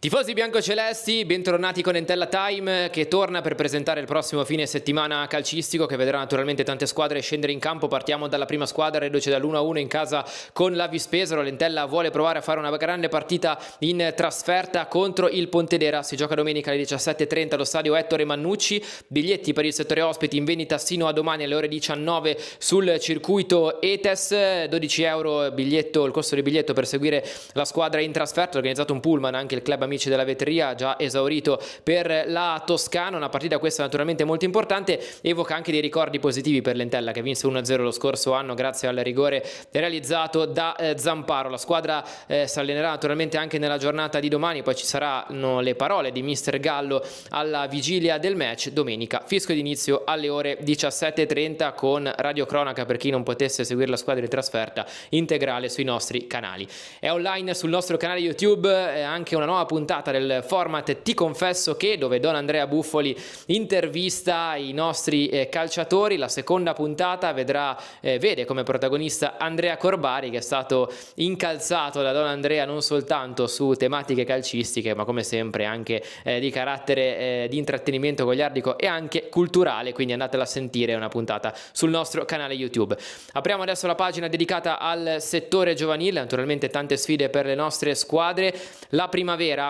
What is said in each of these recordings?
Tifosi biancocelesti, bentornati con Entella Time che torna per presentare il prossimo fine settimana calcistico che vedrà naturalmente tante squadre scendere in campo. Partiamo dalla prima squadra, reduce dall'1-1 in casa con la Vispesaro. L'Entella vuole provare a fare una grande partita in trasferta contro il Pontedera. Si gioca domenica alle 17.30 allo stadio Ettore Mannucci. Biglietti per il settore ospiti in vendita sino a domani alle ore 19 sul circuito ETES. 12 euro biglietto, il costo del biglietto per seguire la squadra in trasferta. Organizzato un pullman anche il club amici della Vetria, già esaurito per la Toscana, una partita questa naturalmente molto importante, evoca anche dei ricordi positivi per l'Entella che vinse 1-0 lo scorso anno grazie al rigore realizzato da eh, Zamparo. La squadra eh, si allenerà naturalmente anche nella giornata di domani, poi ci saranno le parole di mister Gallo alla vigilia del match domenica, fisco d'inizio alle ore 17.30 con Radio Cronaca per chi non potesse seguire la squadra di trasferta integrale sui nostri canali. È online sul nostro canale YouTube eh, anche una nuova puntata puntata del format Ti confesso che, dove Don Andrea Buffoli intervista i nostri eh, calciatori. La seconda puntata vedrà, eh, vede come protagonista Andrea Corbari, che è stato incalzato da Don Andrea non soltanto su tematiche calcistiche, ma come sempre anche eh, di carattere eh, di intrattenimento gogliardico e anche culturale. Quindi andatela a sentire, è una puntata sul nostro canale YouTube. Apriamo adesso la pagina dedicata al settore giovanile, naturalmente tante sfide per le nostre squadre. La primavera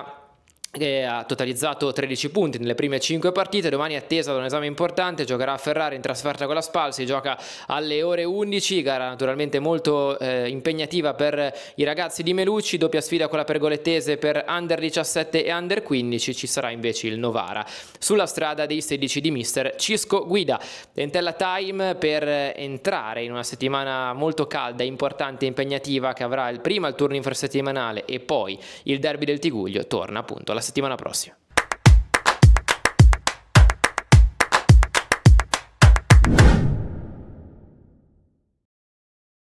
che ha totalizzato 13 punti nelle prime 5 partite, domani è attesa da un esame importante, giocherà a Ferrari in trasferta con la Spal, si gioca alle ore 11, gara naturalmente molto eh, impegnativa per i ragazzi di Melucci, doppia sfida con la pergolettese per Under 17 e Under 15, ci sarà invece il Novara. Sulla strada dei 16 di mister Cisco Guida, Tentella Time per entrare in una settimana molto calda, importante e impegnativa che avrà il prima il turno infrasettimanale e poi il derby del Tiguglio, torna appunto la alla settimana prossima.